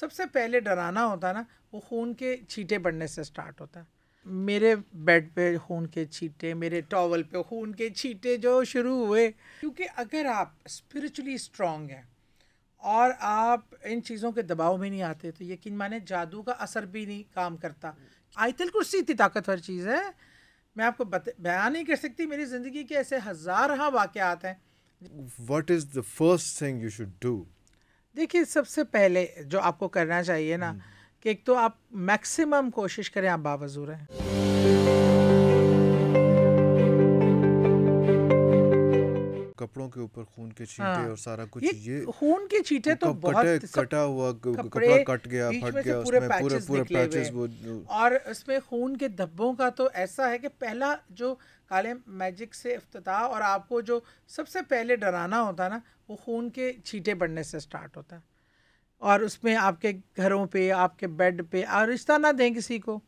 सबसे पहले डराना होता ना वो खून के छींटे पड़ने से स्टार्ट होता है मेरे बेड पे खून के छींटे मेरे टॉवल पे खून के छींटे जो शुरू हुए क्योंकि अगर आप स्पिरिचुअली स्ट्रांग हैं और आप इन चीज़ों के दबाव में नहीं आते तो यकीन माने जादू का असर भी नहीं काम करता आयतल कुर्सी इतनी ताकतवर चीज़ है मैं आपको बयान नहीं कर सकती मेरी ज़िंदगी के ऐसे हज़ार हाँ वाक़ हैं what is the first thing you should do देखिए सबसे पहले जो आपको करना चाहिए ना कि एक तो आप मैक्सिमम कोशिश करें आप बावजूद हैं कपड़ों के ऊपर खून के छींटे हाँ, और सारा कुछ ये, खून के छींटे तो बहुत कटा हुआ कपड़ा कट गया फट गया उसमें पूरे पूरे पैचेस और इसमें खून के धब्बों का तो ऐसा है कि पहला जो काले मैजिक से अफ्ताह और आपको जो सबसे पहले डराना होता ना वो खून के छींटे बढ़ने से स्टार्ट होता है और उसमें आपके घरों पे आपके बेड पे और रिश्ता ना दें किसी को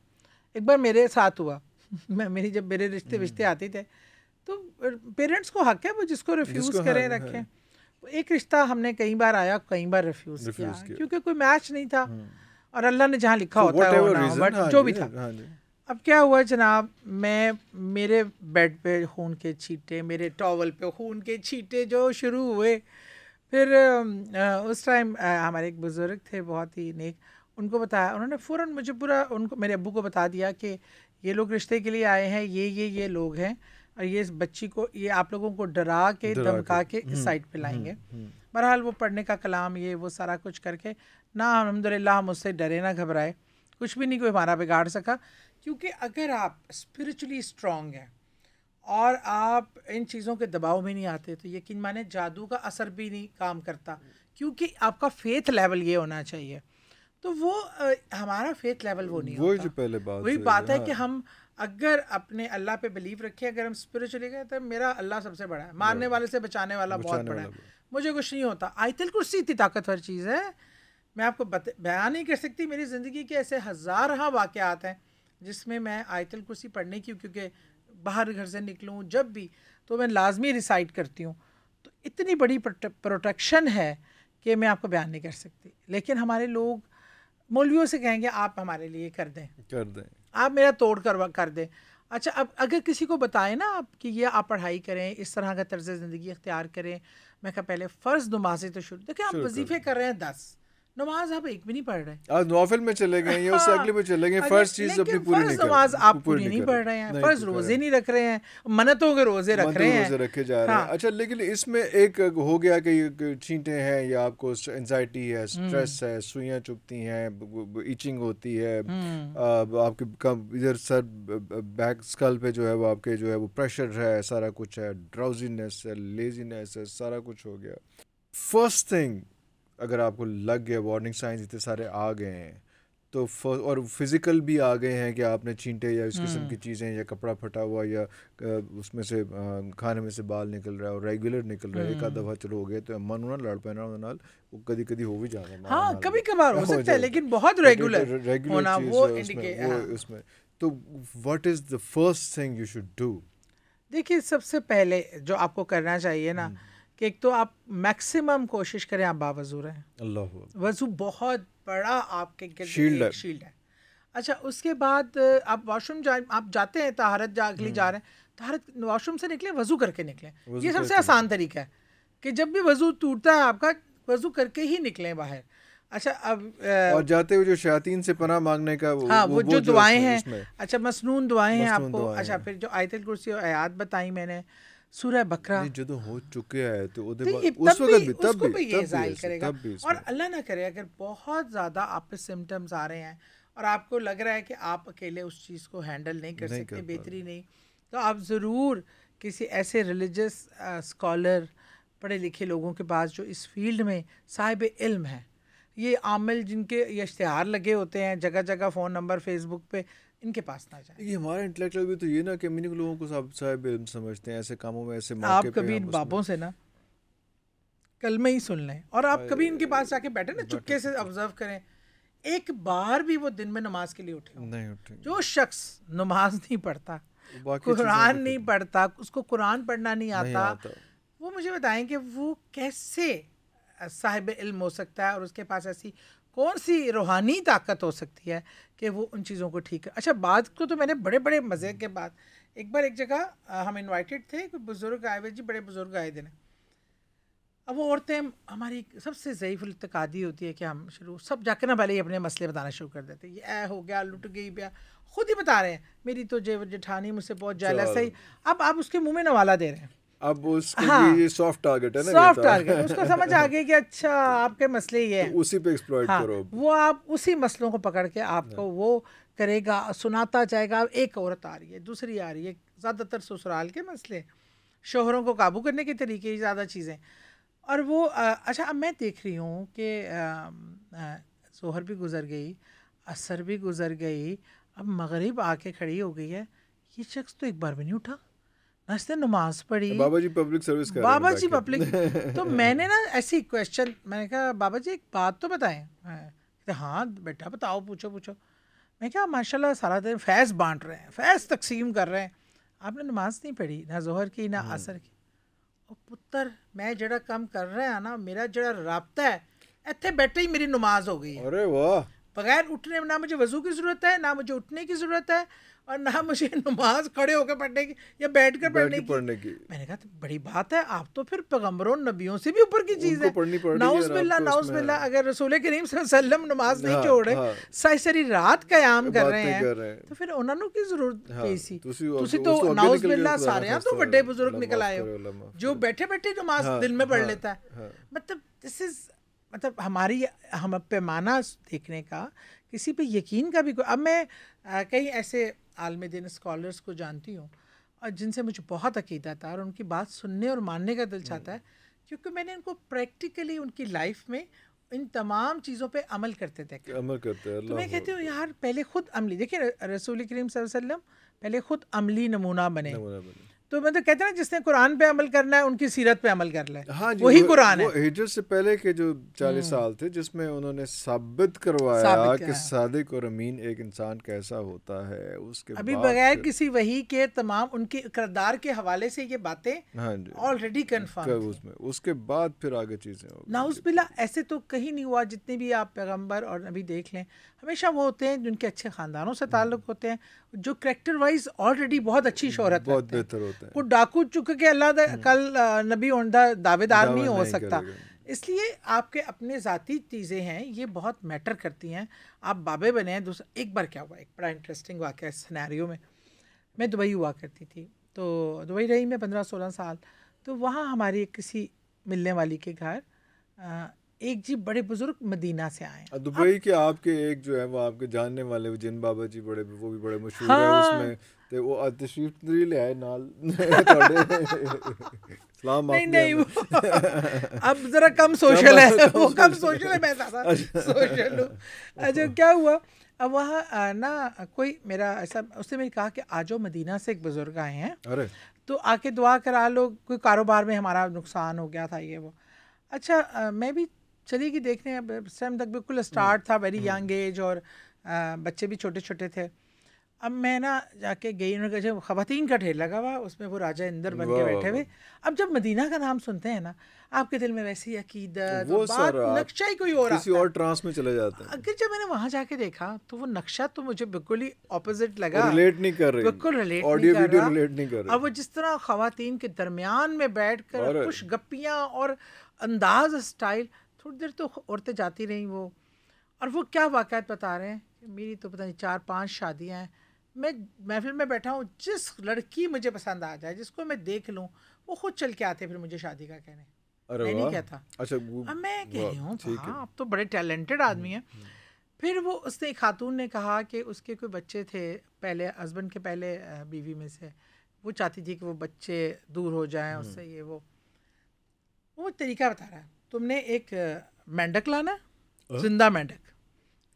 एक बार मेरे साथ हुआ मैं मेरी जब मेरे रिश्ते विश्ते हम्म। आते थे तो पेरेंट्स को हक है वो जिसको रिफ्यूज़ करें हाँ, रखें हाँ। एक रिश्ता हमने कई बार आया कई बार रिफ्यूज़ किया, किया क्योंकि कोई मैच नहीं था हम्म। और अल्लाह ने जहाँ लिखा so तो होता है बट हाँ, जो भी था हाँ अब क्या हुआ जनाब मैं मेरे बेड पे खून के छींटे मेरे टॉवल पे खून के छींटे जो शुरू हुए फिर उस टाइम हमारे एक बुज़ुर्ग थे बहुत ही नेक उनको बताया उन्होंने फ़ौर मुझे पूरा उनको मेरे अबू को बता दिया कि ये लोग रिश्ते के लिए आए हैं ये ये ये लोग हैं और ये इस बच्ची को ये आप लोगों को डरा के धमका के इस साइड हम्म, पे लाएंगे हम्म, हम्म। बहरहाल वो पढ़ने का कलाम ये वो सारा कुछ करके ना अलहमदिल्ला हम उससे डरे ना घबराए कुछ भी नहीं कोई हमारा बिगाड़ सका क्योंकि अगर आप स्पिरिचुअली स्ट्रांग हैं और आप इन चीज़ों के दबाव में नहीं आते तो यकीन माने जादू का असर भी नहीं काम करता क्योंकि आपका फेथ लेवल ये होना चाहिए तो वो आ, हमारा फेथ लेवल वो नहीं होता। जो पहले बात वही बात है हाँ। कि हम अगर अपने अल्लाह पे बिलीव रखे अगर हम स्पिरिचुअली गए तो मेरा अल्लाह सबसे बड़ा है मारने वाले से बचाने वाला बहुत बड़ा है मुझे कुछ नहीं होता आयतल कुर्सी इतनी ताकतवर चीज़ है मैं आपको बयान नहीं कर सकती मेरी ज़िंदगी के ऐसे हज़ार हाँ वाक़ात हैं जिसमें मैं आयतल कुर्सी पढ़ने की क्योंकि बाहर घर से निकलूँ जब भी तो मैं लाजमी रिसाइट करती हूँ तो इतनी बड़ी प्रोटेक्शन है कि मैं आपको बयान नहीं कर सकती लेकिन हमारे लोग मौलवियों से कहेंगे आप हमारे लिए कर दें कर दें आप मेरा तोड़ कर कर दें अच्छा अब अगर किसी को बताएं ना आप कि ये आप पढ़ाई करें इस तरह का तर्ज ज़िंदगी अख्तियार करें मैं कहा पहले फ़र्ज नमाजें तो शुरू देखिए आप वजीफ़े कर रहे हैं दस नमाज आप एक भी नहीं पढ़ रहे आज नॉफिल में चले गए या उससे हाँ। अगले में चले गए फर्स्ट चीज अपनी पूरी नहीं कर रहे नमाज आप पूरी नहीं पढ़ रहे हैं फर्स्ट तो रोजे नहीं रख रहे हैं मन्नतों के रोजे रख रहे हैं रोजे रखे जा रहे हैं हाँ। अच्छा लेकिन इसमें एक हो गया कि छींटे हैं या आपको एंजाइटी है स्ट्रेस हम्म। है सुइयां चुभती हैं इचिंग होती है हम्म। आपके इधर सर बैक स्कल पे जो है वो आपके जो है वो प्रेशर है सारा कुछ है ड्राउजीनेस है लेजीनेस है सारा कुछ हो गया फर्स्ट थिंग अगर आपको लग गया वार्निंग साइंस इतने सारे आ गए हैं तो और फिज़िकल भी आ गए हैं कि आपने चींटे या इस किस्म की हम्म। चीज़ें या कपड़ा फटा हुआ या उसमें से खाने में से बाल निकल रहा है और रेगुलर निकल रहा है एक आधा हम्म। चलो हो गया तो मन होना लड़ पैना होना वो कभी कभी हो भी जा रहा हाँ कभी कभार हो सकता है लेकिन बहुत रेगुलर रेगुलर हाँ। उसमें तो what is the first thing you should do देखिए सबसे पहले जो आपको करना चाहिए ना hmm. कि एक तो आप मैक्सिमम कोशिश करें आप बावजू रहें वजू बहुत बड़ा आपके शील्ड है।, शील्ड है अच्छा उसके बाद आप वॉशरूम जा आप जाते हैं तहारत जा अगली जा हम्म। रहे हैं तहारत वॉशरूम से निकले वज़ू करके निकले ये सबसे आसान तरीका है कि जब भी वज़ू टूटता है आपका वज़ू करके ही निकले बाहर अच्छा अब आ, और जाते हुए जो शयातीन से पना मांगने का वो, हाँ वो, वो जो दुआएं हैं अच्छा मसनून दुआएं हैं आपको अच्छा फिर जो आयतल कुर्सी और आयात बताई मैंने सूरह बकरा जो तो हो चुके है तो, तो उस वक्त भी तब भी, भी ये जाहिर करेगा भी और अल्लाह ना करे अगर बहुत ज़्यादा आप पे सिम्टम्स आ रहे हैं और आपको लग रहा है कि आप अकेले उस चीज़ को हैंडल नहीं कर सकते बेहतरी नहीं तो आप ज़रूर किसी ऐसे रिलीजस स्कॉलर पढ़े लिखे लोगों के पास जो इस फील्ड में साहिब इल्म है ये आमिल जिनके ये इश्तहार लगे होते हैं जगह जगह फ़ोन नंबर फेसबुक पे इनके पास ना जाए ये हमारे इंटेलेक्चुअल भी तो ये ना कि मिनिंग लोगों को साहब साहब समझते हैं ऐसे कामों में ऐसे आप कभी इन बापों से ना कल में ही सुन लें और आप कभी इनके पास जाके बैठे ना चुपके से ऑब्जर्व करें एक बार भी वो दिन में नमाज के लिए उठे नहीं उठे जो शख्स नमाज नहीं पढ़ता कुरान नहीं पढ़ता उसको कुरान पढ़ना नहीं आता वो मुझे बताएं कि वो कैसे साहिब इल्म हो सकता है और उसके पास ऐसी कौन सी रूहानी ताकत हो सकती है कि वो उन चीज़ों को ठीक अच्छा बात को तो मैंने बड़े बड़े मज़े के बाद एक बार एक जगह हम इनवाइटेड थे कोई बुज़ुर्ग आए हुए जी बड़े बुज़ुर्ग आए दिन अब वो औरतें हमारी सबसे ज़यीफ़ इतकादी होती है कि हम शुरू सब जाके ना पहले ही अपने मसले बताना शुरू कर देते ये ऐ हो गया लुट गई ब्या खुद ही बता रहे हैं मेरी तो जे जेठानी मुझसे बहुत जैलस सही अब आप उसके मुँह में नवाला दे रहे हैं अब उसके हाँ, लिए सॉफ्ट टारगेट है ना सॉफ्ट टारगेट उसको समझ आ गया कि अच्छा आपके मसले ये तो उसी पे एक्सप्लॉइट हाँ, करो वो आप उसी मसलों को पकड़ के आपको हाँ। वो करेगा सुनाता जाएगा एक औरत आ रही है दूसरी आ रही है ज़्यादातर ससुराल के मसले शोहरों को काबू करने के तरीके ज़्यादा चीज़ें और वो आ, अच्छा अब मैं देख रही हूँ कि शोहर भी गुजर गई असर भी गुजर गई अब मगरब आके खड़ी हो गई है ये शख्स तो एक बार भी नहीं उठा नाश्ते नमाज पढ़ी बाबा जी पब्लिक सर्विस कर बाबा जी पब्लिक तो मैंने ना ऐसी क्वेश्चन मैंने कहा बाबा जी एक बात तो बताएं हाँ बेटा बताओ पूछो पूछो मैं क्या माशाल्लाह सारा दिन फैज़ बांट रहे हैं फैज़ तकसीम कर रहे हैं आपने नमाज नहीं पढ़ी ना जोहर की ना हम्म। असर की और पुत्र मैं जड़ा काम कर रहा है ना मेरा जड़ा रबता है इतने बैठे ही मेरी नमाज हो गई है अरे वाह बगैर उठने ना मुझे वजू की ज़रूरत है ना मुझे उठने की ज़रूरत है અને હમશે નમાઝ ખડે હોકે પડને કે કે બેઠકે પડને કે મેને કહા તે બડી બાત હે આપ તો ફિર پیغمبرો નબિયો સે ભી ઉપર કી ચીઝ હે નાઉસ્મલ્લા નાઉસ્મલ્લા અગર રસુલે ક્રેમ સલલમ નમાઝ નહી છોડ રહે સૈસરી રાત કયામ કર રહે હે તો ફિર ઉનનો કી જરૂરત કેસી તુસી તો નાઉસ્મલ્લા સારેયા તો વਡੇ બુઝુર્ગ નિકલાયે હો જો બેઠે બેઠે નમાઝ દિલ મે પડ લેતા હે મતલબ ધીસ ઇઝ મતલબ હમારી હમ પે માપના દેખને કા किसी पे यकीन का भी कोई अब मैं कई ऐसे आलम दिन स्कॉलर्स को जानती हूँ और जिनसे मुझे बहुत अकीदा था और उनकी बात सुनने और मानने का दिल चाहता है हम्म। क्योंकि मैंने उनको प्रैक्टिकली उनकी लाइफ में इन तमाम चीज़ों पे अमल करते थे अमल करते हैं तो मैं कहती हूँ यार पहले खुद अमली देखिए रसूल करीम वसल्लम पहले खुद अमली नमूना बने, नमूना बने। तो मतलब कहते ना जिसने कुरान पे अमल करना है उनकी सीरत पे अमल कर ले हाँ जी, वही कुरान है हिजरत से पहले के जो चालीस हम्म। साल थे जिसमें उन्होंने साबित करवाया कि सादिक और अमीन एक इंसान कैसा होता है उसके अभी बगैर किसी वही के तमाम उनके करदार के हवाले से ये बातें ऑलरेडी हाँ कन्फर्म उसमें उसके बाद फिर आगे चीजें नाउस बिला ऐसे तो कहीं नहीं हुआ जितने भी आप पैगम्बर और अभी देख लें हमेशा वो होते हैं जिनके अच्छे खानदानों से हम्म। ताल्लुक होते हैं जो करेक्टर वाइज ऑलरेडी बहुत अच्छी शोहरत बहुत बेहतर होती वो डाकू चुक के अल्लाह हम्म। कल नबी ओंडा दावेदार नहीं हो सकता इसलिए आपके अपने ज़ाती चीज़ें हैं ये बहुत मैटर करती हैं आप बाबे बने हैं दूसरा एक बार क्या हुआ एक बड़ा इंटरेस्टिंग वाक्य है सनारी में मैं दुबई हुआ करती थी तो दुबई रही मैं पंद्रह सोलह साल तो वहाँ हमारी किसी मिलने वाली के घर एक जी बड़े बुजुर्ग मदीना से आए दुबई के आपके एक जो है वो आपके जानने वाले जिन बाबा जी बड़े वो भी बड़े मशहूर हाँ। है उसमें ਤੇ ਉਹ ਅੱਜ ਤਸ਼ਰੀਫ ਨਹੀਂ ਲਿਆਏ ਨਾਲ ਤੁਹਾਡੇ ਸਲਾਮ ਨਹੀਂ नहीं अब जरा कम सोशल है वो कम सोशल है मैं ज्यादा अच्छा। सोशल अच्छा क्या हुआ अब वहाँ ना कोई मेरा ऐसा उसने मैंने कहा कि आज मदीना से एक बुजुर्ग आए हैं अरे तो आके दुआ करा लो कोई कारोबार में हमारा नुकसान हो गया था ये वो अच्छा मैं भी चलिए कि देखने अब इस टाइम तक बिल्कुल स्टार्ट था वेरी यंग एज और बच्चे भी छोटे छोटे थे अब मैं ना जाके गई उन्होंने कहा ख़वातीन का ढेर लगा हुआ उसमें वो राजा इंदर बन के बैठे हुए अब जब मदीना का नाम सुनते हैं ना आपके दिल में वैसी अकीदत वो बात नक्शा ही कोई और किसी और ट्रांस में चले जाते हैं अगर जब मैंने वहाँ जाके देखा तो वो नक्शा तो मुझे बिल्कुल ही ऑपोजिट लगा रिलेट नहीं कर रही बिल्कुल रिलेट ऑडियो वीडियो रिलेट नहीं कर रही अब वो जिस तरह खातन के दरमियान में बैठ कर कुछ गपियाँ और अंदाज स्टाइल थोड़ी देर तो औरतें जाती रहीं वो और वो क्या वाक़ बता रहे हैं मेरी तो पता नहीं चार पांच शादियां हैं मैं महफिल में बैठा हूँ जिस लड़की मुझे पसंद आ जाए जिसको मैं देख लूँ वो खुद चल के आते फिर मुझे शादी का कहने मैं नहीं कहता अच्छा अब मैं कह रही हूँ हाँ, आप तो बड़े टैलेंटेड आदमी हैं हम्म, हम्म। फिर वो उसने खातून ने कहा कि उसके कोई बच्चे थे पहले हस्बैंड के पहले बीवी में से वो चाहती थी कि वो बच्चे दूर हो जाएं हम्म। उससे ये वो वो तरीका बता रहा है तुमने एक मेंढक लाना जिंदा मेंढक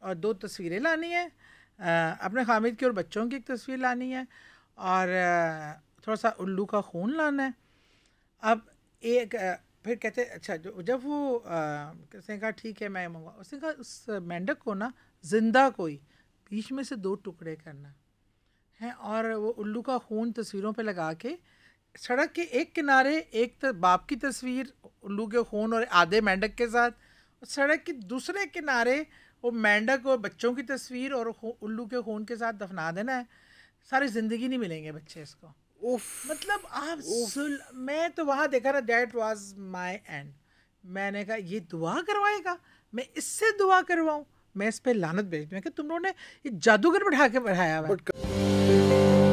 और दो तस्वीरें लानी है अपने हामिद की और बच्चों की एक तस्वीर लानी है और थोड़ा सा उल्लू का खून लाना है अब एक फिर कहते अच्छा जो जब वो कैसे कहा ठीक है मैं मंगवा उसने कहा उस मेंढक को ना जिंदा कोई बीच में से दो टुकड़े करना है और वो उल्लू का खून तस्वीरों पे लगा के सड़क के एक किनारे एक तर, बाप की तस्वीर उल्लू के खून और आधे मेंढक के साथ और सड़क के दूसरे किनारे वो मेंढक और बच्चों की तस्वीर और उल्लू के खून के साथ दफना देना है सारी ज़िंदगी नहीं मिलेंगे बच्चे इसको उफ, मतलब आप सुल मैं तो वहाँ देखा ना डेट वाज माय एंड मैंने कहा ये दुआ करवाएगा मैं इससे दुआ करवाऊँ मैं इस पर लानत भेज दूँ क्या तुम लोगों ने ये जादूगर बैठा के पढ़ाया हुआ